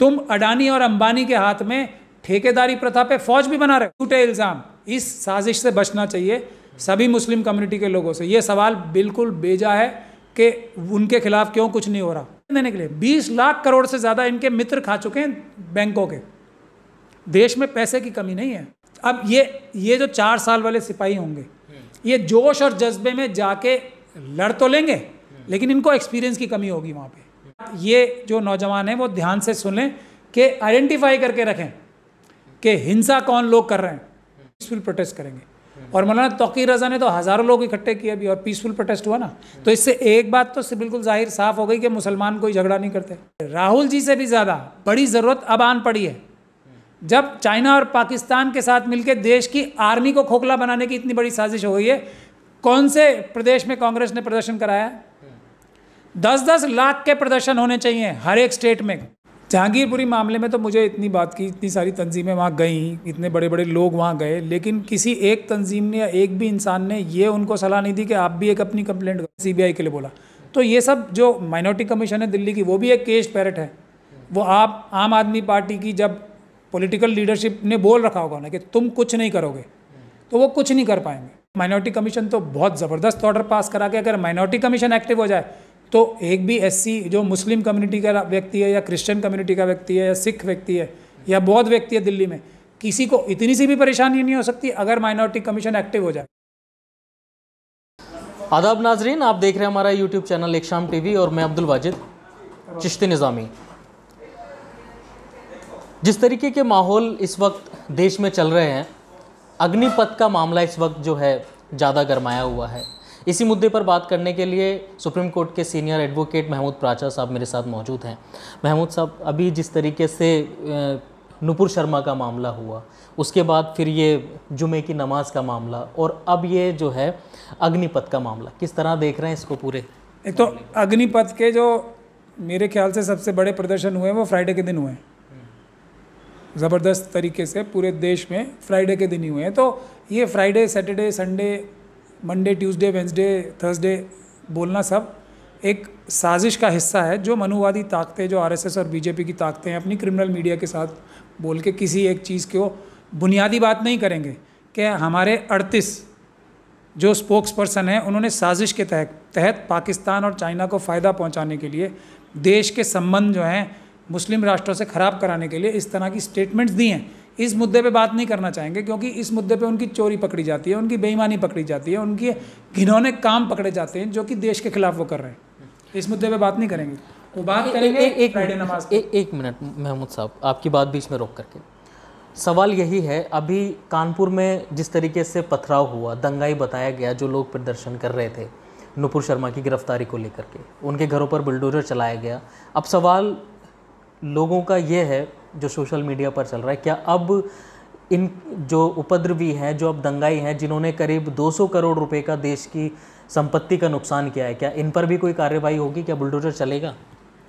तुम अडानी और अंबानी के हाथ में ठेकेदारी प्रथा पे फौज भी बना रहे टूटे इल्ज़ाम इस साजिश से बचना चाहिए सभी मुस्लिम कम्युनिटी के लोगों से ये सवाल बिल्कुल बेजा है कि उनके खिलाफ क्यों कुछ नहीं हो रहा देने के लिए 20 लाख करोड़ से ज़्यादा इनके मित्र खा चुके हैं बैंकों के देश में पैसे की कमी नहीं है अब ये ये जो चार साल वाले सिपाही होंगे ये जोश और जज्बे में जाके लड़ तो लेंगे लेकिन इनको एक्सपीरियंस की कमी होगी वहाँ पे ये जो नौजवान हैं वो ध्यान से सुने कि आइडेंटिफाई करके रखें कि हिंसा कौन लोग कर रहे हैं पीसफुल प्रोटेस्ट करेंगे और मौलाना तोकी रजा ने तो हज़ारों लोग इकट्ठे किए अभी और पीसफुल प्रोटेस्ट हुआ ना तो इससे एक बात तो बिल्कुल जाहिर साफ हो गई कि मुसलमान कोई झगड़ा नहीं करते राहुल जी से भी ज़्यादा बड़ी ज़रूरत अब आन पड़ी है जब चाइना और पाकिस्तान के साथ मिलकर देश की आर्मी को खोखला बनाने की इतनी बड़ी साजिश हो गई है कौन से प्रदेश में कांग्रेस ने प्रदर्शन कराया दस दस लाख के प्रदर्शन होने चाहिए हर एक स्टेट में जहांगीरपुरी मामले में तो मुझे इतनी बात की इतनी सारी तंजीमें वहाँ गई इतने बड़े बड़े लोग वहाँ गए लेकिन किसी एक तंजीम ने या एक भी इंसान ने ये उनको सलाह नहीं दी कि आप भी एक अपनी कंप्लेंट सी के लिए बोला तो ये सब जो माइनॉरिटी कमीशन है दिल्ली की वो भी एक केस पैरट है वो आप आम आदमी पार्टी की जब पॉलिटिकल लीडरशिप ने बोल रखा होगा ना कि तुम कुछ नहीं करोगे तो वो कुछ नहीं कर पाएंगे माइनॉरिटी कमीशन तो बहुत ज़बरदस्त ऑर्डर पास करा के अगर माइनॉरिटी कमीशन एक्टिव हो जाए तो एक भी ऐसी जो मुस्लिम कम्युनिटी का व्यक्ति है या क्रिश्चियन कम्युनिटी का व्यक्ति है या सिख व्यक्ति है या बौद्ध व्यक्ति है दिल्ली में किसी को इतनी सी भी परेशानी नहीं हो सकती अगर माइनॉरिटी कमीशन एक्टिव हो जाए आदाब नाजरीन आप देख रहे हैं हमारा यूट्यूब चैनल एक शाम टीवी और मैं अब्दुल वाजिद चिश्ती निज़ामी जिस तरीके के माहौल इस वक्त देश में चल रहे हैं अग्निपथ का मामला इस वक्त जो है ज़्यादा गरमाया हुआ है इसी मुद्दे पर बात करने के लिए सुप्रीम कोर्ट के सीनियर एडवोकेट महमूद प्राचा साहब मेरे साथ मौजूद हैं महमूद साहब अभी जिस तरीके से नुपुर शर्मा का मामला हुआ उसके बाद फिर ये जुमे की नमाज का मामला और अब ये जो है अग्निपथ का मामला किस तरह देख रहे हैं इसको पूरे एक तो अग्निपथ के जो मेरे ख्याल से सबसे बड़े प्रदर्शन हुए हैं वो फ्राइडे के दिन हुए हैं ज़बरदस्त तरीके से पूरे देश में फ्राइडे के दिन ही हुए हैं तो ये Friday Saturday Sunday Monday Tuesday Wednesday Thursday बोलना सब एक साजिश का हिस्सा है जो मनुवादी ताकतें जो आरएसएस और बीजेपी की ताकतें हैं अपनी क्रिमिनल मीडिया के साथ बोल के किसी एक चीज़ को बुनियादी बात नहीं करेंगे कि हमारे अड़तीस जो स्पोक्स पर्सन हैं उन्होंने साजिश के तहत तहत पाकिस्तान और चाइना को फ़ायदा पहुंचाने के लिए देश के संबंध जो हैं मुस्लिम राष्ट्रों से ख़राब कराने के लिए इस तरह की स्टेटमेंट्स दी हैं इस मुद्दे पे बात नहीं करना चाहेंगे क्योंकि इस मुद्दे पे उनकी चोरी पकड़ी जाती है उनकी बेईमानी पकड़ी जाती है उनके घिनौने काम पकड़े जाते हैं जो कि देश के खिलाफ वो कर रहे हैं इस मुद्दे पे बात नहीं करेंगे वो बात करेंगे एक नमाज एक मिनट महमूद साहब आपकी बात बीच में रोक करके सवाल यही है अभी कानपुर में जिस तरीके से पथराव हुआ दंगाई बताया गया जो लोग प्रदर्शन कर रहे थे नुपुर शर्मा की गिरफ्तारी को लेकर के उनके घरों पर बुलडोजर चलाया गया अब सवाल लोगों का ये है जो सोशल मीडिया पर चल रहा है क्या अब इन जो उपद्रवी हैं जो अब दंगाई हैं जिन्होंने करीब 200 करोड़ रुपए का देश की संपत्ति का नुकसान किया है क्या इन पर भी कोई कार्रवाई होगी क्या बुलडोजर चलेगा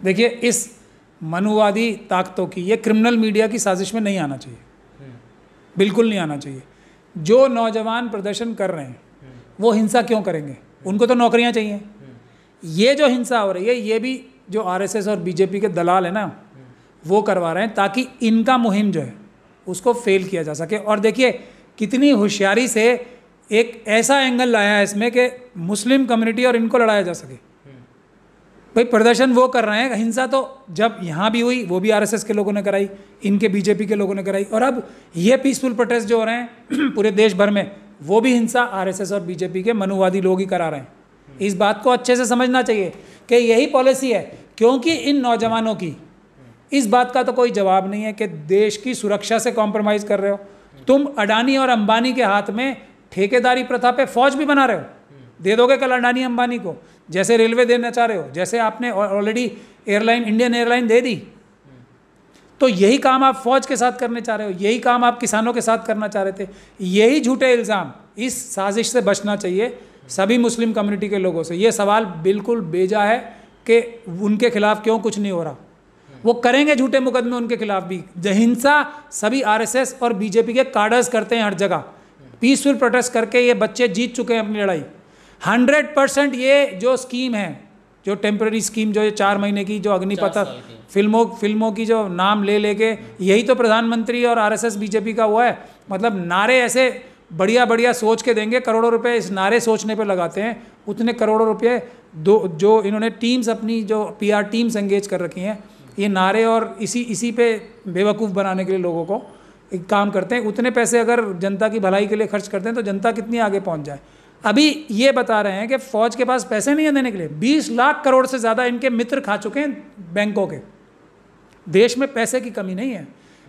देखिए इस मनुवादी ताकतों की ये क्रिमिनल मीडिया की साजिश में नहीं आना चाहिए बिल्कुल नहीं आना चाहिए जो नौजवान प्रदर्शन कर रहे हैं वो हिंसा क्यों करेंगे उनको तो नौकरियां चाहिए ये जो हिंसा हो रही है ये भी जो आरएसएस और बीजेपी के दलाल है ना वो करवा रहे हैं ताकि इनका मुहिम जो है उसको फेल किया जा सके और देखिए कितनी होशियारी से एक ऐसा एंगल लाया है इसमें कि मुस्लिम कम्युनिटी और इनको लड़ाया जा सके भाई प्रदर्शन वो कर रहे हैं हिंसा तो जब यहाँ भी हुई वो भी आरएसएस के लोगों ने कराई इनके बीजेपी के लोगों ने कराई और अब ये पीसफुल प्रोटेस्ट जो हो रहे हैं पूरे देश भर में वो भी हिंसा आरएसएस और बीजेपी के मनुवादी लोग ही करा रहे हैं इस बात को अच्छे से समझना चाहिए कि यही पॉलिसी है क्योंकि इन नौजवानों की इस बात का तो कोई जवाब नहीं है कि देश की सुरक्षा से कॉम्प्रोमाइज़ कर रहे हो तुम अडानी और अंबानी के हाथ में ठेकेदारी प्रथा पे फौज भी बना रहे हो दे दोगे कल अडानी अंबानी को जैसे रेलवे देना चाह रहे हो जैसे आपने ऑलरेडी एयरलाइन इंडियन एयरलाइन दे दी तो यही काम आप फौज के साथ करने चाह रहे हो यही काम आप किसानों के साथ करना चाह रहे थे यही झूठे इल्ज़ाम इस साजिश से बचना चाहिए सभी मुस्लिम कम्युनिटी के लोगों से ये सवाल बिल्कुल बेजा है कि उनके खिलाफ़ क्यों कुछ नहीं हो रहा वो करेंगे झूठे मुकदमे उनके खिलाफ भी जहिंसा सभी आरएसएस और बीजेपी के कार्डर्स करते हैं हर जगह पीसफुल प्रोटेस्ट करके ये बच्चे जीत चुके हैं अपनी लड़ाई हंड्रेड परसेंट ये जो स्कीम है जो टेम्प्रेरी स्कीम जो ये चार महीने की जो अग्निपथ फिल्मों फिल्मों की जो नाम ले लेके यही तो प्रधानमंत्री और आरएसएस बीजेपी का हुआ है मतलब नारे ऐसे बढ़िया बढ़िया सोच के देंगे करोड़ों रुपए इस नारे सोचने पे लगाते हैं उतने करोड़ों रुपए दो जो इन्होंने टीम्स अपनी जो पीआर टीम्स एंगेज कर रखी हैं ये नारे और इसी इसी पे बेवकूफ़ बनाने के लिए लोगों को एक काम करते हैं उतने पैसे अगर जनता की भलाई के लिए खर्च करते हैं तो जनता कितनी आगे पहुंच जाए अभी ये बता रहे हैं कि फ़ौज के पास पैसे नहीं हैं देने के लिए बीस लाख करोड़ से ज़्यादा इनके मित्र खा चुके हैं बैंकों के देश में पैसे की कमी नहीं है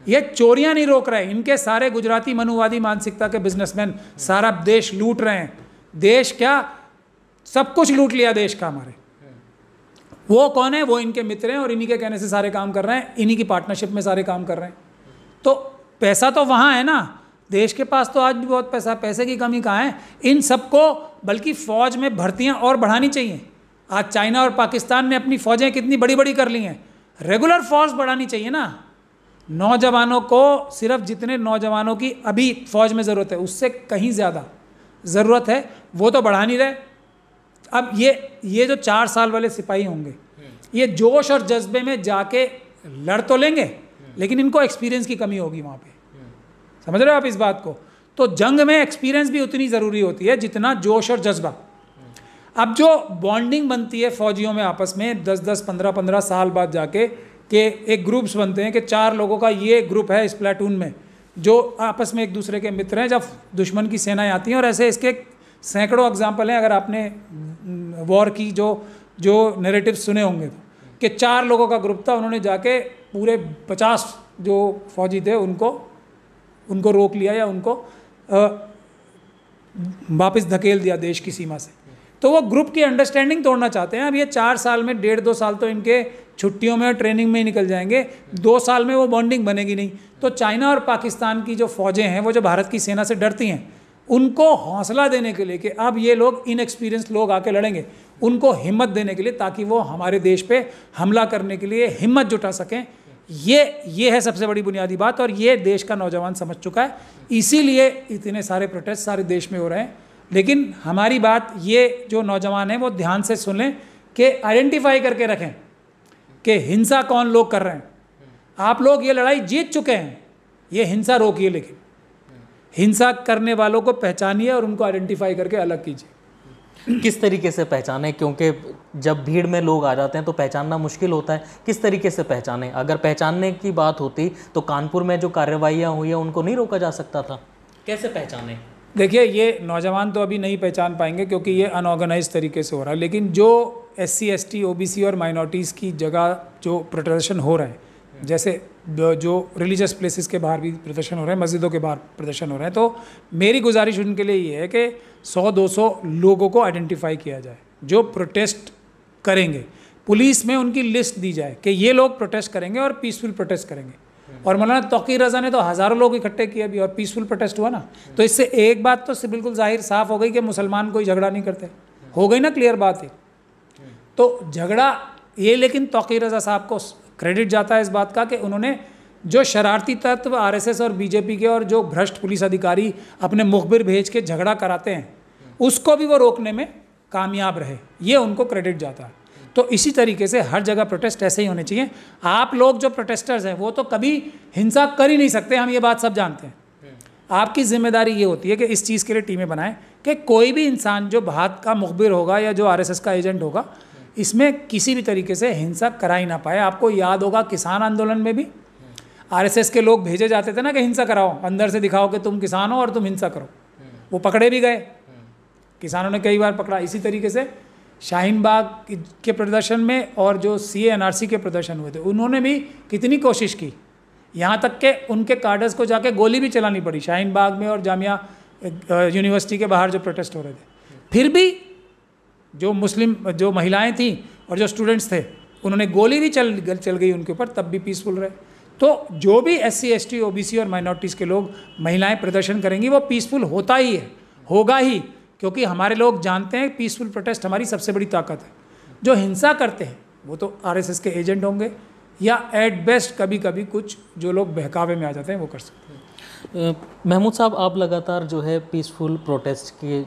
ये चोरियाँ नहीं रोक रहे इनके सारे गुजराती मनुवादी मानसिकता के बिजनेसमैन सारा देश लूट रहे हैं देश क्या सब कुछ लूट लिया देश का हमारे वो कौन है वो इनके मित्र हैं और इन्हीं के कहने से सारे काम कर रहे हैं इन्हीं की पार्टनरशिप में सारे काम कर रहे हैं तो पैसा तो वहाँ है ना देश के पास तो आज भी बहुत पैसा पैसे की कमी कहाँ है इन सबको बल्कि फ़ौज में भर्तियाँ और बढ़ानी चाहिए आज चाइना और पाकिस्तान ने अपनी फ़ौजें कितनी बड़ी बड़ी कर ली हैं रेगुलर फ़ौज बढ़ानी चाहिए ना नौजवानों को सिर्फ जितने नौजवानों की अभी फ़ौज में ज़रूरत है उससे कहीं ज़्यादा ज़रूरत है वो तो बढ़ा नहीं रहे अब ये ये जो चार साल वाले सिपाही होंगे ये जोश और जज्बे में जाके लड़ तो लेंगे लेकिन इनको एक्सपीरियंस की कमी होगी वहाँ पे समझ रहे हो आप इस बात को तो जंग में एक्सपीरियंस भी उतनी ज़रूरी होती है जितना जोश और जज्बा अब जो बॉन्डिंग बनती है फौजियों में आपस में दस दस पंद्रह पंद्रह साल बाद जाके के एक ग्रुप्स बनते हैं कि चार लोगों का ये ग्रुप है इस प्लेटून में जो आपस में एक दूसरे के मित्र हैं जब दुश्मन की सेनाएं आती हैं और ऐसे इसके सैकड़ों एग्जाम्पल हैं अगर आपने वॉर की जो जो नेरेटिव सुने होंगे तो कि चार लोगों का ग्रुप था उन्होंने जाके पूरे पचास जो फौजी थे उनको उनको रोक लिया या उनको आ, वापस धकेल दिया देश की सीमा से तो वो ग्रुप की अंडरस्टैंडिंग तोड़ना चाहते हैं अब ये चार साल में डेढ़ दो साल तो इनके छुट्टियों में ट्रेनिंग में ही निकल जाएंगे दो साल में वो बॉन्डिंग बनेगी नहीं तो चाइना और पाकिस्तान की जो फौजें हैं वो जो भारत की सेना से डरती हैं उनको हौसला देने के लिए कि अब ये लोग इनएक्सपीरियंस लोग आके लड़ेंगे उनको हिम्मत देने के लिए ताकि वो हमारे देश पे हमला करने के लिए हिम्मत जुटा सकें ये ये है सबसे बड़ी बुनियादी बात और ये देश का नौजवान समझ चुका है इसीलिए इतने सारे प्रोटेस्ट सारे देश में हो रहे हैं लेकिन हमारी बात ये जो नौजवान हैं वो ध्यान से सुन लें कि आइडेंटिफाई करके रखें कि हिंसा कौन लोग कर रहे हैं आप लोग ये लड़ाई जीत चुके हैं ये हिंसा रोकिए लेकिन हिंसा करने वालों को पहचानिए और उनको आइडेंटिफाई करके अलग कीजिए किस तरीके से पहचाने क्योंकि जब भीड़ में लोग आ जाते हैं तो पहचानना मुश्किल होता है किस तरीके से पहचाने अगर पहचानने की बात होती तो कानपुर में जो कार्रवाइयाँ हुई हैं उनको नहीं रोका जा सकता था कैसे पहचाने देखिए ये नौजवान तो अभी नहीं पहचान पाएंगे क्योंकि ये अनऑर्गेनाइज तरीके से हो रहा है लेकिन जो S C S T O B C और माइनॉरिटीज़ की जगह जो प्रोटेशन हो रहे हैं जैसे जो रिलीजियस प्लेसेस के बाहर भी प्रदर्शन हो रहे हैं मस्जिदों के बाहर प्रदर्शन हो रहे हैं तो मेरी गुजारिश उनके लिए ये है कि 100-200 लोगों को आइडेंटिफाई किया जाए जो प्रोटेस्ट करेंगे पुलिस में उनकी लिस्ट दी जाए कि ये लोग प्रोटेस्ट करेंगे और पीसफुल प्रोटेस्ट करेंगे और मौलाना तोकी रजा ने तो हज़ारों लोग इकट्ठे किए भी और पीसफुल प्रोटेस्ट हुआ ना तो इससे एक बात तो बिल्कुल जाहिर साफ हो गई कि मुसलमान कोई झगड़ा नहीं करते हो गई ना क्लियर बात है तो झगड़ा ये लेकिन तोकी रजा साहब को क्रेडिट जाता है इस बात का कि उन्होंने जो शरारती तत्व आरएसएस और बीजेपी के और जो भ्रष्ट पुलिस अधिकारी अपने मुखबिर भेज के झगड़ा कराते हैं उसको भी वो रोकने में कामयाब रहे ये उनको क्रेडिट जाता है तो इसी तरीके से हर जगह प्रोटेस्ट ऐसे ही होने चाहिए आप लोग जो प्रोटेस्टर्स हैं वो तो कभी हिंसा कर ही नहीं सकते हम ये बात सब जानते हैं आपकी जिम्मेदारी ये होती है कि इस चीज़ के लिए टीमें बनाएं कि कोई भी इंसान जो भारत का मुखबिर होगा या जो आरएसएस का एजेंट होगा इसमें किसी भी तरीके से हिंसा करा ही ना पाए आपको याद होगा किसान आंदोलन में भी आरएसएस के लोग भेजे जाते थे ना कि हिंसा कराओ अंदर से दिखाओ कि तुम किसान हो और तुम हिंसा करो वो पकड़े भी गए किसानों ने कई बार पकड़ा इसी तरीके से शाहीन बाग के प्रदर्शन में और जो सी सी के प्रदर्शन हुए थे उन्होंने भी कितनी कोशिश की यहाँ तक के उनके कार्डर्स को जाके गोली भी चलानी पड़ी शाहीन बाग में और जामिया यूनिवर्सिटी के बाहर जो प्रोटेस्ट हो रहे थे फिर भी जो मुस्लिम जो महिलाएं थीं और जो स्टूडेंट्स थे उन्होंने गोली भी चल चल गई उनके ऊपर तब भी पीसफुल रहे तो जो भी S C S T O B C और माइनॉरिटीज़ के लोग महिलाएं प्रदर्शन करेंगी वो पीसफुल होता ही है होगा ही क्योंकि हमारे लोग जानते हैं पीसफुल प्रोटेस्ट हमारी सबसे बड़ी ताकत है जो हिंसा करते हैं वो तो आर के एजेंट होंगे या एट बेस्ट कभी कभी कुछ जो लोग बहकावे में आ जाते हैं वो कर सकते हैं महमूद साहब आप लगातार जो है पीसफुल प्रोटेस्ट के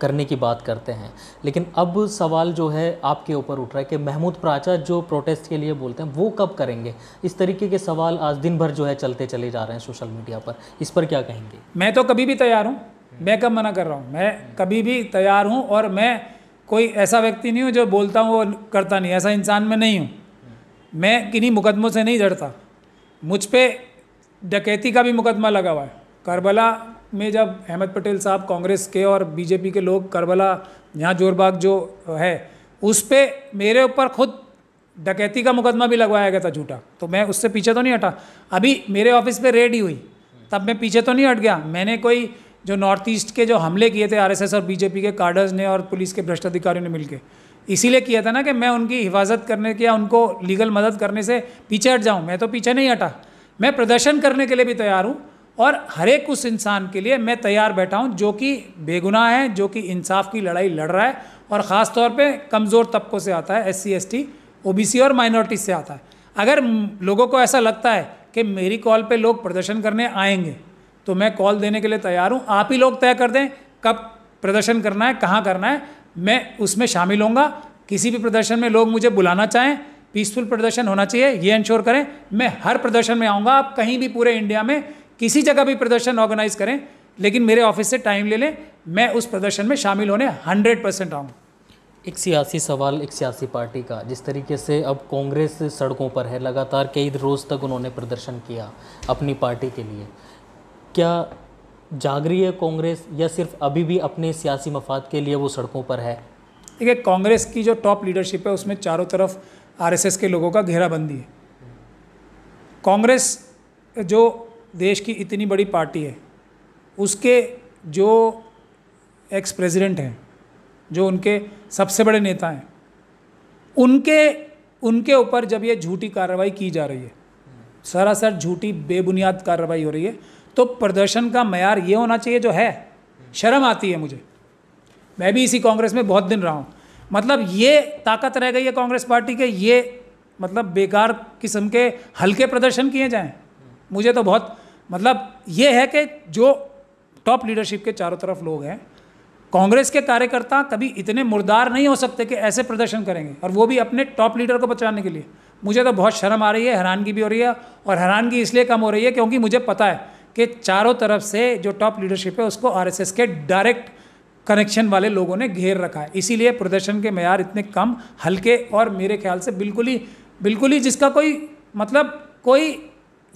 करने की बात करते हैं लेकिन अब सवाल जो है आपके ऊपर उठ रहा है कि महमूद प्राचा जो प्रोटेस्ट के लिए बोलते हैं वो कब करेंगे इस तरीके के सवाल आज दिन भर जो है चलते चले जा रहे हैं सोशल मीडिया पर इस पर क्या कहेंगे मैं तो कभी भी तैयार हूँ मैं कब मना कर रहा हूँ मैं कभी भी तैयार हूँ और मैं कोई ऐसा व्यक्ति नहीं हूँ जो बोलता हूँ वो करता नहीं ऐसा इंसान मैं नहीं हूँ मैं किन्हीं मुकदमों से नहीं जड़ता मुझ पर डकैती का भी मुकदमा लगा हुआ है करबला में जब अहमद पटेल साहब कांग्रेस के और बीजेपी के लोग करबला यहाँ जोरबाग जो है उस पर मेरे ऊपर खुद डकैती का मुकदमा भी लगवाया गया था झूठा तो मैं उससे पीछे तो नहीं हटा अभी मेरे ऑफिस पे रेड ही हुई तब मैं पीछे तो नहीं हट गया मैंने कोई जो नॉर्थ ईस्ट के जो हमले किए थे आरएसएस और बीजेपी के कार्डर्स ने और पुलिस के भ्रष्ट अधिकारियों ने मिलकर इसीलिए किया था ना कि मैं उनकी हिफाजत करने के या उनको लीगल मदद करने से पीछे हट जाऊँ मैं तो पीछे नहीं हटा मैं प्रदर्शन करने के लिए भी तैयार हूँ और हर एक उस इंसान के लिए मैं तैयार बैठा हूँ जो कि बेगुनाह है जो कि इंसाफ की लड़ाई लड़ रहा है और ख़ास तौर पे कमज़ोर तबकों से आता है S C S T O B C और माइनॉरिटी से आता है अगर लोगों को ऐसा लगता है कि मेरी कॉल पे लोग प्रदर्शन करने आएंगे तो मैं कॉल देने के लिए तैयार हूँ आप ही लोग तय कर दें कब प्रदर्शन करना है कहाँ करना है मैं उसमें शामिल होऊंगा किसी भी प्रदर्शन में लोग मुझे बुलाना चाहें पीसफुल प्रदर्शन होना चाहिए ये इंश्योर करें मैं हर प्रदर्शन में आऊँगा आप कहीं भी पूरे इंडिया में किसी जगह भी प्रदर्शन ऑर्गेनाइज करें लेकिन मेरे ऑफिस से टाइम ले लें मैं उस प्रदर्शन में शामिल होने हंड्रेड परसेंट आऊँ एक सियासी सवाल एक सियासी पार्टी का जिस तरीके से अब कांग्रेस सड़कों पर है लगातार कई रोज़ तक उन्होंने प्रदर्शन किया अपनी पार्टी के लिए क्या जाग रही है कांग्रेस या सिर्फ अभी भी अपने सियासी मफाद के लिए वो सड़कों पर है देखिए कांग्रेस की जो टॉप लीडरशिप है उसमें चारों तरफ आरएसएस के लोगों का घेराबंदी है कांग्रेस जो देश की इतनी बड़ी पार्टी है उसके जो एक्स प्रेसिडेंट हैं जो उनके सबसे बड़े नेता हैं उनके उनके ऊपर जब ये झूठी कार्रवाई की जा रही है सरासर झूठी बेबुनियाद कार्रवाई हो रही है तो प्रदर्शन का मैार ये होना चाहिए जो है शर्म आती है मुझे मैं भी इसी कांग्रेस में बहुत दिन रहा हूँ मतलब ये ताकत रह गई है कांग्रेस पार्टी के ये मतलब बेकार किस्म के हल्के प्रदर्शन किए जाएं मुझे तो बहुत मतलब ये है कि जो टॉप लीडरशिप के चारों तरफ लोग हैं कांग्रेस के कार्यकर्ता कभी इतने मुर्दार नहीं हो सकते कि ऐसे प्रदर्शन करेंगे और वो भी अपने टॉप लीडर को बचाने के लिए मुझे तो बहुत शर्म आ रही है हैरानगी भी हो रही है और हैरानगी इसलिए कम हो रही है क्योंकि मुझे पता है कि चारों तरफ से जो टॉप लीडरशिप है उसको आर के डायरेक्ट कनेक्शन वाले लोगों ने घेर रखा है इसीलिए प्रदर्शन के मैार इतने कम हल्के और मेरे ख्याल से बिल्कुल ही बिल्कुल ही जिसका कोई मतलब कोई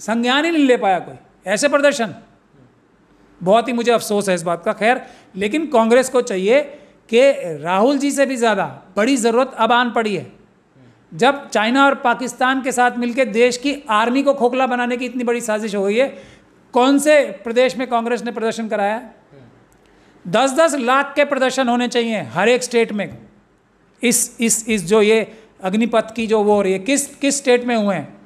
संज्ञान ही नहीं ले पाया कोई ऐसे प्रदर्शन बहुत ही मुझे अफसोस है इस बात का खैर लेकिन कांग्रेस को चाहिए कि राहुल जी से भी ज़्यादा बड़ी ज़रूरत अब आन पड़ी है जब चाइना और पाकिस्तान के साथ मिलकर देश की आर्मी को खोखला बनाने की इतनी बड़ी साजिश हो गई है कौन से प्रदेश में कांग्रेस ने प्रदर्शन कराया दस दस लाख के प्रदर्शन होने चाहिए हर एक स्टेट में इस इस इस जो ये अग्निपथ की जो वो हो रही है किस किस स्टेट में हुए हैं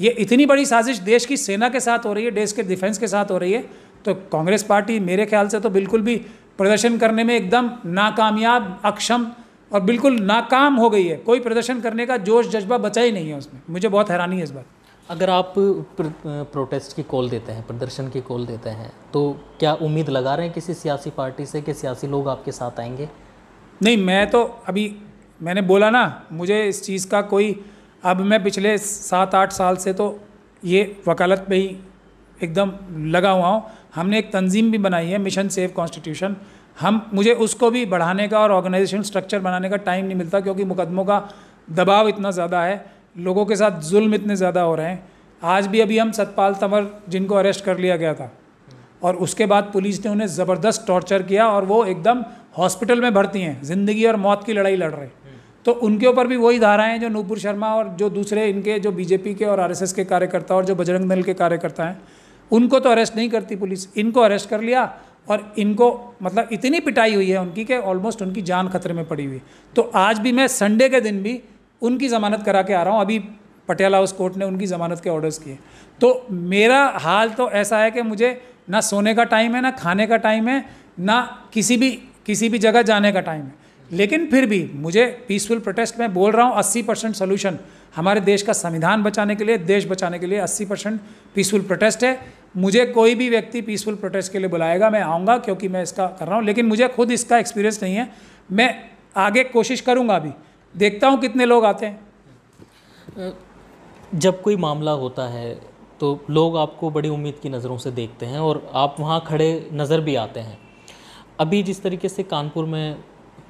ये इतनी बड़ी साजिश देश की सेना के साथ हो रही है देश के डिफेंस के साथ हो रही है तो कांग्रेस पार्टी मेरे ख्याल से तो बिल्कुल भी प्रदर्शन करने में एकदम नाकामयाब अक्षम और बिल्कुल नाकाम हो गई है कोई प्रदर्शन करने का जोश जज्बा बचा ही नहीं है उसमें मुझे बहुत हैरानी है इस बात अगर आप प्र, प्रोटेस्ट की कॉल देते हैं प्रदर्शन की कॉल देते हैं तो क्या उम्मीद लगा रहे हैं किसी सियासी पार्टी से कि सियासी लोग आपके साथ आएंगे नहीं मैं तो अभी मैंने बोला ना मुझे इस चीज़ का कोई अब मैं पिछले सात आठ साल से तो ये वकालत में ही एकदम लगा हुआ हूँ हमने एक तंजीम भी बनाई है मिशन सेव कॉन्स्टिट्यूशन हम मुझे उसको भी बढ़ाने का और ऑर्गेनाइजेशन स्ट्रक्चर बनाने का टाइम नहीं मिलता क्योंकि मुकदमों का दबाव इतना ज़्यादा है लोगों के साथ जुल्म इतने ज़्यादा हो रहे हैं आज भी अभी हम सतपाल तंवर जिनको अरेस्ट कर लिया गया था और उसके बाद पुलिस ने उन्हें ज़बरदस्त टॉर्चर किया और वो एकदम हॉस्पिटल में भर्ती हैं ज़िंदगी और मौत की लड़ाई लड़ रहे हैं तो उनके ऊपर भी वही धाराएं जो नूपुर शर्मा और जो दूसरे इनके जो बीजेपी के और आरएसएस के कार्यकर्ता और जो बजरंग दल के कार्यकर्ता हैं उनको तो अरेस्ट नहीं करती पुलिस इनको अरेस्ट कर लिया और इनको मतलब इतनी पिटाई हुई है उनकी कि ऑलमोस्ट उनकी जान खतरे में पड़ी हुई तो आज भी मैं संडे के दिन भी उनकी ज़मानत करा के आ रहा हूँ अभी पटियाला हाउस कोर्ट ने उनकी ज़मानत के ऑर्डर्स किए तो मेरा हाल तो ऐसा है कि मुझे ना सोने का टाइम है ना खाने का टाइम है ना किसी भी किसी भी जगह जाने का टाइम है लेकिन फिर भी मुझे पीसफुल प्रोटेस्ट में बोल रहा हूँ अस्सी परसेंट सोल्यूशन हमारे देश का संविधान बचाने के लिए देश बचाने के लिए अस्सी परसेंट पीसफुल प्रोटेस्ट है मुझे कोई भी व्यक्ति पीसफुल प्रोटेस्ट के लिए बुलाएगा मैं आऊँगा क्योंकि मैं इसका कर रहा हूँ लेकिन मुझे खुद इसका एक्सपीरियंस नहीं है मैं आगे कोशिश करूँगा अभी देखता हूँ कितने लोग आते हैं जब कोई मामला होता है तो लोग आपको बड़ी उम्मीद की नज़रों से देखते हैं और आप वहाँ खड़े नज़र भी आते हैं अभी जिस तरीके से कानपुर में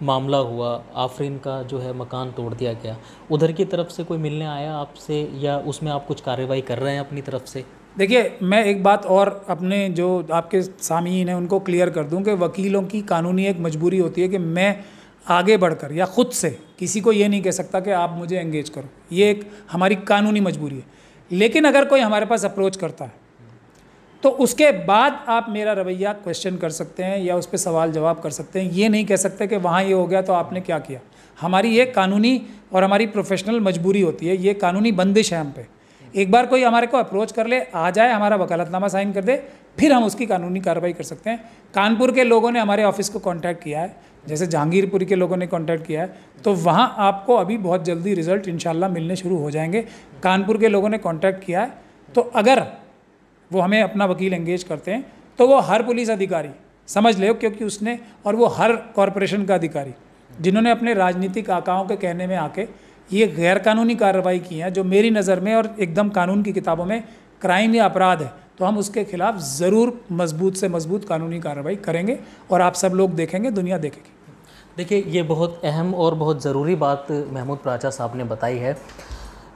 मामला हुआ आफरीन का जो है मकान तोड़ दिया गया उधर की तरफ से कोई मिलने आया आपसे या उसमें आप कुछ कार्रवाई कर रहे हैं अपनी तरफ से देखिए मैं एक बात और अपने जो आपके सामीन हैं उनको क्लियर कर दूं कि वकीलों की कानूनी एक मजबूरी होती है कि मैं आगे बढ़कर या ख़ुद से किसी को ये नहीं कह सकता कि आप मुझे एंगेज करो ये एक हमारी कानूनी मजबूरी है लेकिन अगर कोई हमारे पास अप्रोच करता है तो उसके बाद आप मेरा रवैया क्वेश्चन कर सकते हैं या उस पर सवाल जवाब कर सकते हैं ये नहीं कह सकते कि वहाँ ये हो गया तो आपने क्या किया हमारी ये कानूनी और हमारी प्रोफेशनल मजबूरी होती है ये कानूनी बंदिश है हम पे एक बार कोई हमारे को अप्रोच कर ले आ जाए हमारा वकालतनामा साइन कर दे फिर हम उसकी कानूनी कार्रवाई कर सकते हैं कानपुर के लोगों ने हमारे ऑफिस को कॉन्टैक्ट किया है जैसे जहांगीरपुरी के लोगों ने कॉन्टैक्ट किया है तो वहाँ आपको अभी बहुत जल्दी रिजल्ट इन मिलने शुरू हो जाएंगे कानपुर के लोगों ने कॉन्टैक्ट किया है तो अगर वो हमें अपना वकील एंगेज करते हैं तो वो हर पुलिस अधिकारी समझ ले क्योंकि उसने और वो हर कॉरपोरेशन का अधिकारी जिन्होंने अपने राजनीतिक आकाओं के कहने में आके ये गैरकानूनी कार्रवाई की है जो मेरी नज़र में और एकदम कानून की किताबों में क्राइम या अपराध है तो हम उसके खिलाफ ज़रूर मजबूत से मजबूत कानूनी कार्रवाई करेंगे और आप सब लोग देखेंगे दुनिया देखेगी देखिए ये बहुत अहम और बहुत ज़रूरी बात महमूद प्राचा साहब ने बताई है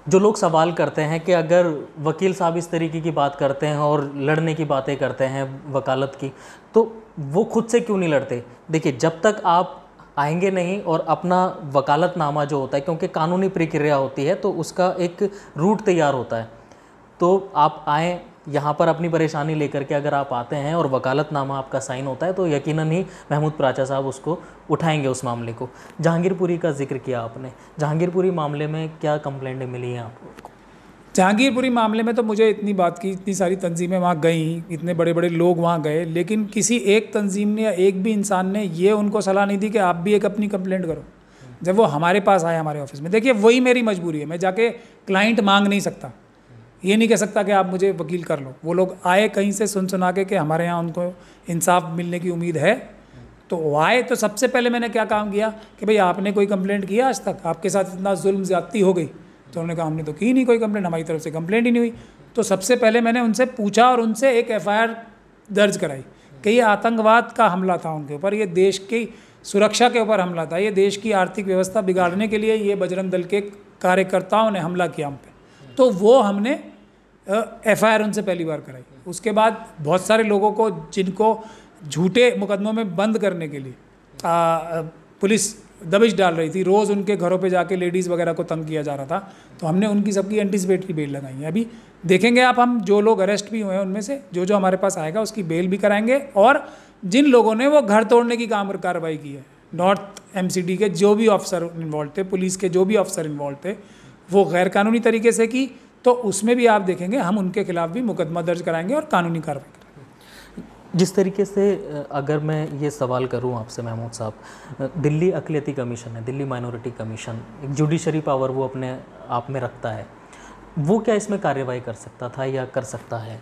जो लोग सवाल करते हैं कि अगर वकील साहब इस तरीके की बात करते हैं और लड़ने की बातें करते हैं वकालत की तो वो खुद से क्यों नहीं लड़ते देखिए जब तक आप आएंगे नहीं और अपना वकालतनामा जो होता है क्योंकि कानूनी प्रक्रिया होती है तो उसका एक रूट तैयार होता है तो आप आएँ यहाँ पर अपनी परेशानी लेकर के अगर आप आते हैं और वकालतनामा आपका साइन होता है तो यकीनन ही महमूद प्राचा साहब उसको उठाएंगे उस मामले को जहांगीरपुरी का जिक्र किया आपने जहांगीरपुरी मामले में क्या कंप्लेंटें मिली हैं आपको जहांगीरपुरी मामले में तो मुझे इतनी बात की इतनी सारी तंजीमें वहाँ गई इतने बड़े बड़े लोग वहाँ गए लेकिन किसी एक तंजीम ने या एक भी इंसान ने ये उनको सलाह नहीं दी कि आप भी एक अपनी कंप्लेंट करो जब वो हमारे पास आए हमारे ऑफिस में देखिए वही मेरी मजबूरी है मैं जाके क्लाइंट मांग नहीं सकता ये नहीं कह सकता कि आप मुझे वकील कर लो वो लोग आए कहीं से सुन सुना के कि हमारे यहाँ उनको इंसाफ मिलने की उम्मीद है तो आए तो सबसे पहले मैंने क्या काम किया कि भाई आपने कोई कंप्लेंट किया आज तक आपके साथ इतना जुल्म ज़्यादती हो गई तो उन्होंने कहा हमने तो की नहीं कोई कंप्लेंट हमारी तरफ से कंप्लेंट ही नहीं हुई तो सबसे पहले मैंने उनसे पूछा और उनसे एक एफ दर्ज कराई कि ये आतंकवाद का हमला था उनके ऊपर ये देश की सुरक्षा के ऊपर हमला था ये देश की आर्थिक व्यवस्था बिगाड़ने के लिए ये बजरंग दल के कार्यकर्ताओं ने हमला किया हम पे तो वो हमने एफ आई आर उनसे पहली बार कराई उसके बाद बहुत सारे लोगों को जिनको झूठे मुकदमों में बंद करने के लिए आ, पुलिस दबिश डाल रही थी रोज़ उनके घरों पे जाके लेडीज़ वगैरह को तंग किया जा रहा था तो हमने उनकी सबकी एंटिसपेटरी बेल लगाई है अभी देखेंगे आप हम जो लोग अरेस्ट भी हुए हैं उनमें से जो जो हमारे पास आएगा उसकी बेल भी कराएंगे और जिन लोगों ने वो घर तोड़ने की काम कार्रवाई की है नॉर्थ एम के जो भी ऑफिसर इन्वॉल्व थे पुलिस के जो भी ऑफिसर इन्वॉल्व थे वो गैरकानूनी तरीके से की तो उसमें भी आप देखेंगे हम उनके खिलाफ भी मुकदमा दर्ज कराएंगे और कानूनी कार्रवाई जिस तरीके से अगर मैं ये सवाल करूं आपसे महमूद साहब दिल्ली अकलीती कमीशन है दिल्ली माइनॉरिटी कमीशन एक जुडिशरी पावर वो अपने आप में रखता है वो क्या इसमें कार्रवाई कर सकता था या कर सकता है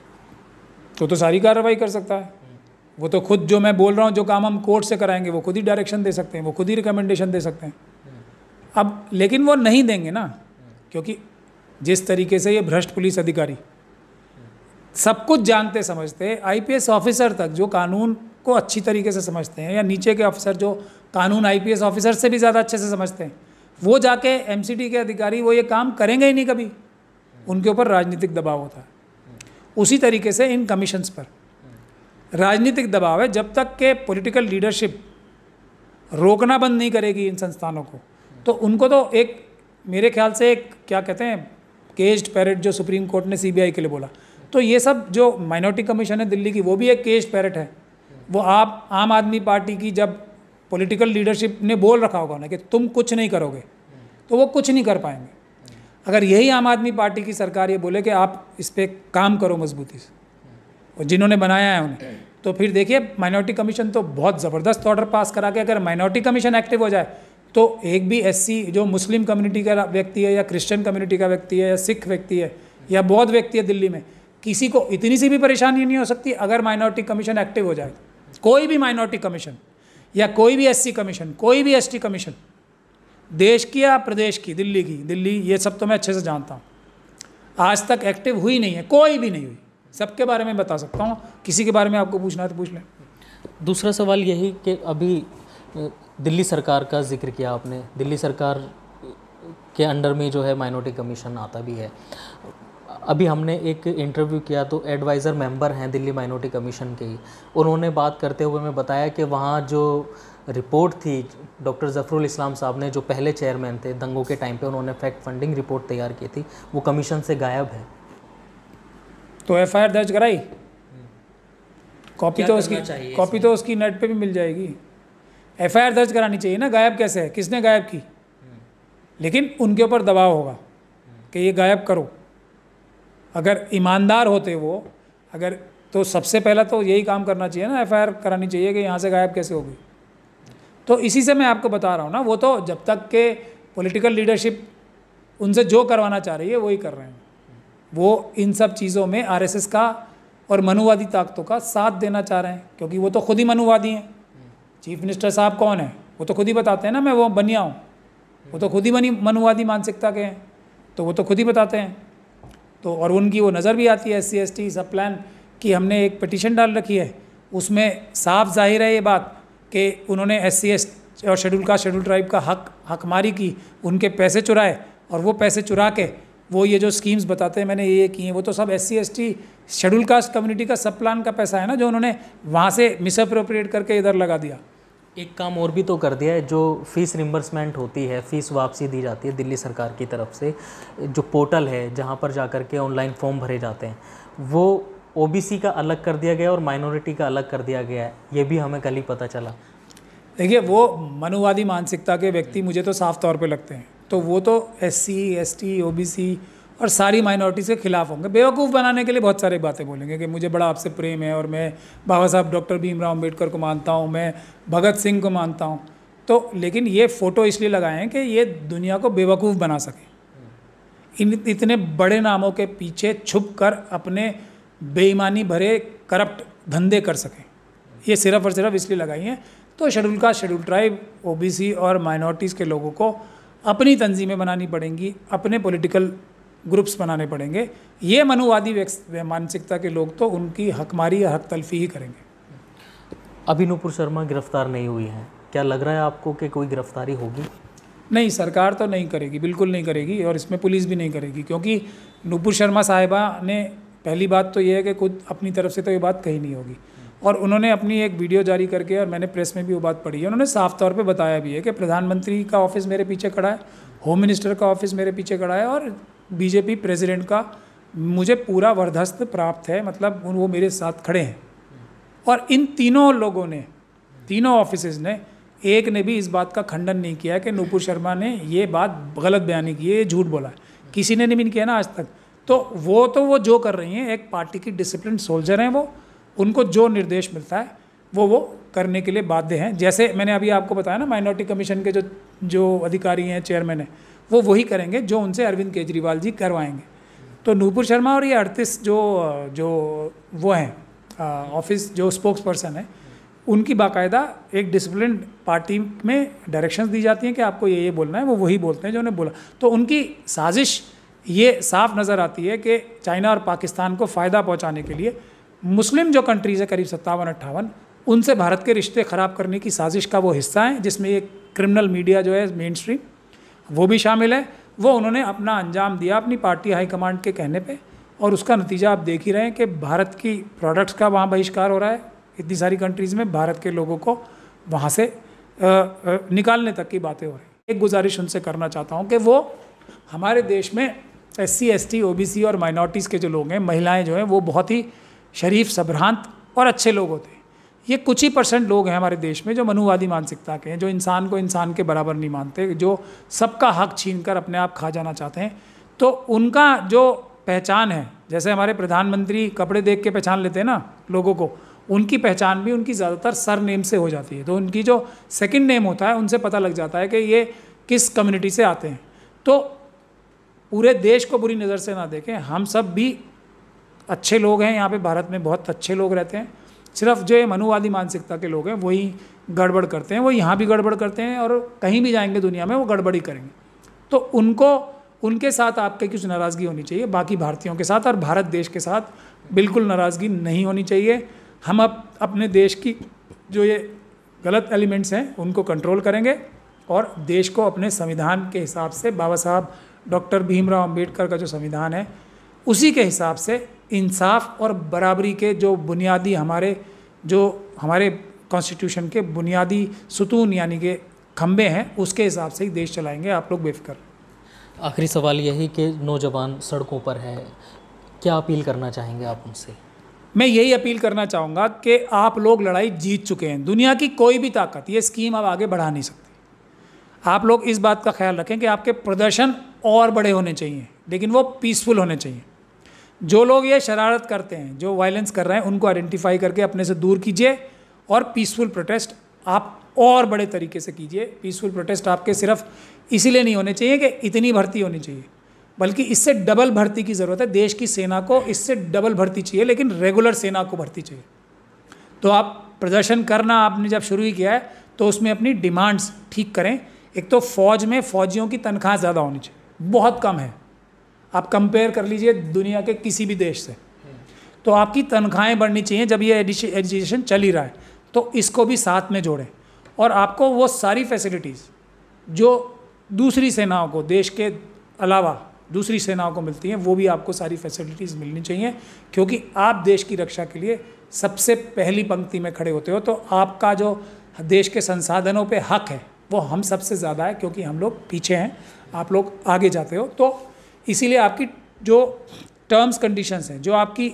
तो तो सारी कार्रवाई कर सकता है हम्म। वो तो खुद जो मैं बोल रहा हूँ जो काम हम कोर्ट से कराएंगे वो खुद ही डायरेक्शन दे सकते हैं वो खुद ही रिकमेंडेशन दे सकते हैं हम्म। अब लेकिन वो नहीं देंगे ना हम्म। क्योंकि जिस तरीके से ये भ्रष्ट पुलिस अधिकारी सब कुछ जानते समझते आईपीएस ऑफिसर तक जो कानून को अच्छी तरीके से समझते हैं या नीचे के ऑफिसर जो कानून आईपीएस ऑफिसर से भी ज़्यादा अच्छे से समझते हैं वो जाके एमसीडी के अधिकारी वो ये काम करेंगे ही नहीं कभी उनके ऊपर राजनीतिक दबाव होता है उसी तरीके से इन कमीशंस पर राजनीतिक दबाव है जब तक के पॉलिटिकल लीडरशिप रोकना बंद नहीं करेगी इन संस्थानों को तो उनको तो एक मेरे ख्याल से एक क्या कहते हैं केस्ड पैरेट जो सुप्रीम कोर्ट ने सी के लिए बोला तो ये सब जो माइनॉरिटी कमीशन है दिल्ली की वो भी एक केस्ड पैरेट है वो आप आम आदमी पार्टी की जब पॉलिटिकल लीडरशिप ने बोल रखा होगा ना कि तुम कुछ नहीं करोगे तो वो कुछ नहीं कर पाएंगे अगर यही आम आदमी पार्टी की सरकार ये बोले कि आप इस पर काम करो मजबूती से और जिन्होंने बनाया है उन्हें तो फिर देखिए माइनॉरिटी कमीशन तो बहुत ज़बरदस्त ऑर्डर पास करा के अगर माइनॉरिटी कमीशन एक्टिव हो जाए तो एक भी एससी जो मुस्लिम कम्युनिटी का व्यक्ति है या क्रिश्चियन कम्युनिटी का व्यक्ति है या सिख व्यक्ति है या बौद्ध व्यक्ति है दिल्ली में किसी को इतनी सी भी परेशानी नहीं हो सकती अगर माइनॉरिटी कमीशन एक्टिव हो जाए कोई भी माइनॉरिटी कमीशन या कोई भी एससी कमीशन कोई भी एसटी कमीशन देश की या प्रदेश की दिल्ली की दिल्ली ये सब तो मैं अच्छे से जानता हूँ आज तक एक्टिव हुई नहीं है कोई भी नहीं हुई सबके बारे में बता सकता हूँ किसी के बारे में आपको पूछना है तो पूछ लें दूसरा सवाल यही कि अभी दिल्ली सरकार का जिक्र किया आपने दिल्ली सरकार के अंडर में जो है माइनॉरिटी कमीशन आता भी है अभी हमने एक इंटरव्यू किया तो एडवाइज़र मेंबर हैं दिल्ली माइनॉरिटी कमीशन के ही उन्होंने बात करते हुए हमें बताया कि वहाँ जो रिपोर्ट थी डॉक्टर ज़फ़रुल इस्लाम साहब ने जो पहले चेयरमैन थे दंगों के टाइम पे उन्होंने फैक्ट फंडिंग रिपोर्ट तैयार की थी वो कमीशन से गायब है तो एफ दर्ज कराई हम्म। कॉपी तो उसकी कॉपी तो उसकी नेट पर भी मिल जाएगी एफआईआर दर्ज करानी चाहिए ना गायब कैसे है किसने गायब की लेकिन उनके ऊपर दबाव होगा कि ये गायब करो अगर ईमानदार होते वो अगर तो सबसे पहला तो यही काम करना चाहिए ना एफआईआर करानी चाहिए कि यहाँ से गायब कैसे होगी तो इसी से मैं आपको बता रहा हूँ ना वो तो जब तक के पॉलिटिकल लीडरशिप उनसे जो करवाना चाह रही है वही कर रहे हैं वो इन सब चीज़ों में आरएसएस का और मनुवादी ताकतों का साथ देना चाह रहे हैं क्योंकि वो तो खुद ही मनुवादी हैं चीफ मिनिस्टर साहब कौन है वो तो खुद ही बताते हैं ना मैं वो बनिया हूँ वो तो खुद ही बनी मनुवादी मानसिकता के हैं तो वो तो खुद ही बताते हैं तो और उनकी वो नज़र भी आती है एस सी एस टी सब प्लान की हमने एक पटिशन डाल रखी है उसमें साफ जाहिर है ये बात कि उन्होंने एस सी एस और शेड्यूल कास्ट शेड्यूल ट्राइब का हक हकमारी की उनके पैसे चुराए और वो पैसे चुरा के वो ये जो स्कीम्स बताते हैं मैंने ये ये हैं वो तो सब S C S T schedule caste community का सब प्लान का पैसा है ना जो उन्होंने वहाँ से मिसअप्रोप्रिएट करके इधर लगा दिया एक काम और भी तो कर दिया है जो फ़ीस रिम्बर्समेंट होती है फ़ीस वापसी दी जाती है दिल्ली सरकार की तरफ से जो पोर्टल है जहाँ पर जा कर के ऑनलाइन फॉर्म भरे जाते हैं वो ओबीसी का अलग कर दिया गया और माइनॉरिटी का अलग कर दिया गया है ये भी हमें कल ही पता चला देखिए वो मनुवादी मानसिकता के व्यक्ति मुझे तो साफ तौर पर लगते हैं तो वो तो S C S T O B C और सारी माइनॉरिटीज़ के खिलाफ होंगे बेवकूफ़ बनाने के लिए बहुत सारी बातें बोलेंगे कि मुझे बड़ा आपसे प्रेम है और मैं बाबा साहब डॉक्टर भीमराव अम्बेडकर को मानता हूँ मैं भगत सिंह को मानता हूँ तो लेकिन ये फ़ोटो इसलिए लगाए हैं कि ये दुनिया को बेवकूफ़ बना सके इन इतने बड़े नामों के पीछे छुप कर अपने बेईमानी भरे करप्ट धंधे कर सकें ये सिर्फ और सिर्फ इसलिए लगाई हैं तो शेड्यूल का शेड्यूल ट्राइब ओबीसी और माइनॉरिटीज़ के लोगों को अपनी तंजीमें बनानी पड़ेंगी अपने पॉलिटिकल ग्रुप्स बनाने पड़ेंगे ये मनुवादी मानसिकता के लोग तो उनकी हकमारी या हक तलफी ही करेंगे अभी नूपुर शर्मा गिरफ्तार नहीं हुई है क्या लग रहा है आपको कि कोई गिरफ्तारी होगी नहीं सरकार तो नहीं करेगी बिल्कुल नहीं करेगी और इसमें पुलिस भी नहीं करेगी क्योंकि नूपुर शर्मा साहिबा ने पहली बात तो ये है कि खुद अपनी तरफ से तो ये बात कही नहीं होगी और उन्होंने अपनी एक वीडियो जारी करके और मैंने प्रेस में भी वो बात पढ़ी है उन्होंने साफ तौर पे बताया भी है कि प्रधानमंत्री का ऑफिस मेरे पीछे खड़ा है होम मिनिस्टर का ऑफिस मेरे पीछे खड़ा है और बीजेपी प्रेसिडेंट का मुझे पूरा वर्धस्त प्राप्त है मतलब वो मेरे साथ खड़े हैं और इन तीनों लोगों ने तीनों ऑफिस ने एक ने भी इस बात का खंडन नहीं किया कि नूपुर शर्मा ने ये बात गलत बयानी की है ये झूठ बोला है किसी ने नहीं किया ना आज तक तो वो तो वो जो कर रही हैं एक पार्टी की डिसिप्लिन सोल्जर हैं वो उनको जो निर्देश मिलता है वो वो करने के लिए बाध्य हैं जैसे मैंने अभी आपको बताया ना माइनॉरिटी कमीशन के जो जो अधिकारी हैं चेयरमैन हैं वो वही करेंगे जो उनसे अरविंद केजरीवाल जी करवाएंगे तो नूपुर शर्मा और ये अड़तीस जो जो वो हैं ऑफिस जो स्पोक्स पर्सन है उनकी बाकायदा एक डिसिप्लिन पार्टी में डायरेक्शंस दी जाती हैं कि आपको ये ये बोलना है वो वही बोलते हैं जो उन्हें बोला तो उनकी साजिश ये साफ नज़र आती है कि चाइना और पाकिस्तान को फ़ायदा पहुंचाने के लिए मुस्लिम जो कंट्रीज़ है करीब सत्तावन अट्ठावन उनसे भारत के रिश्ते ख़राब करने की साजिश का वो हिस्सा है जिसमें एक क्रिमिनल मीडिया जो है मेन स्ट्रीम वो भी शामिल है वो उन्होंने अपना अंजाम दिया अपनी पार्टी हाईकमांड के कहने पर और उसका नतीजा आप देख ही रहे हैं कि भारत की प्रोडक्ट्स का वहाँ बहिष्कार हो रहा है इतनी सारी कंट्रीज़ में भारत के लोगों को वहाँ से आ, आ, निकालने तक की बातें हो रही एक गुजारिश उनसे करना चाहता हूँ कि वो हमारे देश में S C S T O B C और माइनॉरिटीज़ के जो लोग हैं महिलाएं जो हैं वो बहुत ही शरीफ सब्रांत और अच्छे लोग होते हैं ये कुछ ही परसेंट लोग हैं हमारे देश में जो मनुवादी मानसिकता के हैं जो इंसान को इंसान के बराबर नहीं मानते जो सबका हक छीन कर अपने आप खा जाना चाहते हैं तो उनका जो पहचान है जैसे हमारे प्रधानमंत्री कपड़े देख के पहचान लेते हैं ना लोगों को उनकी पहचान भी उनकी ज़्यादातर सर नेम से हो जाती है तो उनकी जो सेकंड नेम होता है उनसे पता लग जाता है कि ये किस कम्युनिटी से आते हैं तो पूरे देश को बुरी नज़र से ना देखें हम सब भी अच्छे लोग हैं यहाँ पे भारत में बहुत अच्छे लोग रहते हैं सिर्फ जो ये मनुवादी मानसिकता के लोग हैं वही गड़बड़ करते हैं वो यहाँ भी गड़बड़ करते हैं और कहीं भी जाएंगे दुनिया में वो गड़बड़ी करेंगे तो उनको उनके साथ आपके कुछ नाराज़गी होनी चाहिए बाकी भारतीयों के साथ और भारत देश के साथ बिल्कुल नाराज़गी नहीं होनी चाहिए हम अब अपने देश की जो ये गलत एलिमेंट्स हैं उनको कंट्रोल करेंगे और देश को अपने संविधान के हिसाब से बाबा साहब डॉक्टर भीमराव अम्बेडकर का जो संविधान है उसी के हिसाब से इंसाफ और बराबरी के जो बुनियादी हमारे जो हमारे कॉन्स्टिट्यूशन के बुनियादी सुतून यानी के खम्भे हैं उसके हिसाब से ही देश चलाएंगे आप लोग बेफिक्र आखिरी सवाल यही कि नौजवान सड़कों पर है क्या अपील करना चाहेंगे आप उनसे मैं यही अपील करना चाहूँगा कि आप लोग लड़ाई जीत चुके हैं दुनिया की कोई भी ताकत ये स्कीम अब आगे बढ़ा नहीं सकती आप लोग इस बात का ख्याल रखें कि आपके प्रदर्शन और बड़े होने चाहिए लेकिन वो पीसफुल होने चाहिए जो लोग ये शरारत करते हैं जो वायलेंस कर रहे हैं उनको आइडेंटिफाई करके अपने से दूर कीजिए और पीसफुल प्रोटेस्ट आप और बड़े तरीके से कीजिए पीसफुल प्रोटेस्ट आपके सिर्फ इसीलिए नहीं होने चाहिए कि इतनी भर्ती होनी चाहिए बल्कि इससे डबल भर्ती की ज़रूरत है देश की सेना को इससे डबल भर्ती चाहिए लेकिन रेगुलर सेना को भर्ती चाहिए तो आप प्रदर्शन करना आपने जब शुरू ही किया है तो उसमें अपनी डिमांड्स ठीक करें एक तो फौज में फौजियों की तनख्वाह ज़्यादा होनी चाहिए बहुत कम है आप कंपेयर कर लीजिए दुनिया के किसी भी देश से तो आपकी तनख्वाहें बढ़नी चाहिए जब ये एजुकेशन चल ही रहा है तो इसको भी साथ में जोड़ें और आपको वो सारी फैसिलिटीज़ जो दूसरी सेनाओं को देश के अलावा दूसरी सेनाओं को मिलती हैं वो भी आपको सारी फैसिलिटीज़ मिलनी चाहिए क्योंकि आप देश की रक्षा के लिए सबसे पहली पंक्ति में खड़े होते हो तो आपका जो देश के संसाधनों पे हक है वो हम सबसे ज़्यादा है क्योंकि हम लोग पीछे हैं आप लोग आगे जाते हो तो इसीलिए आपकी जो टर्म्स कंडीशंस हैं जो आपकी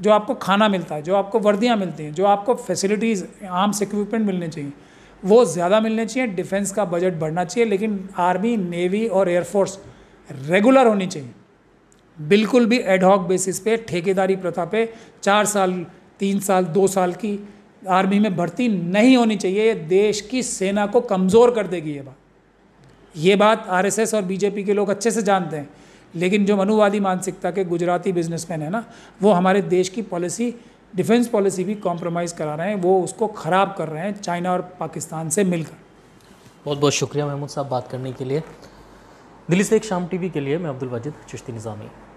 जो आपको खाना मिलता है जो आपको वर्दियाँ मिलती हैं जो आपको फैसिलिटीज़ आर्म्स इक्विपमेंट मिलने चाहिए वो ज़्यादा मिलने चाहिए डिफेंस का बजट बढ़ना चाहिए लेकिन आर्मी नेवी और एयरफोर्स रेगुलर होनी चाहिए बिल्कुल भी एडहॉक बेसिस पे ठेकेदारी प्रथा पे चार साल तीन साल दो साल की आर्मी में भर्ती नहीं होनी चाहिए ये देश की सेना को कमज़ोर कर देगी ये बात ये बात आरएसएस और बीजेपी के लोग अच्छे से जानते हैं लेकिन जो मनुवादी मानसिकता के गुजराती बिजनेसमैन है ना वो हमारे देश की पॉलिसी डिफेंस पॉलिसी भी कॉम्प्रोमाइज़ करा रहे हैं वो उसको ख़राब कर रहे हैं चाइना और पाकिस्तान से मिलकर बहुत बहुत शुक्रिया महमूद साहब बात करने के लिए दिल्ली से एक शाम टीवी के लिए मैं अब्दुल वजिद चिश्ती निज़ामी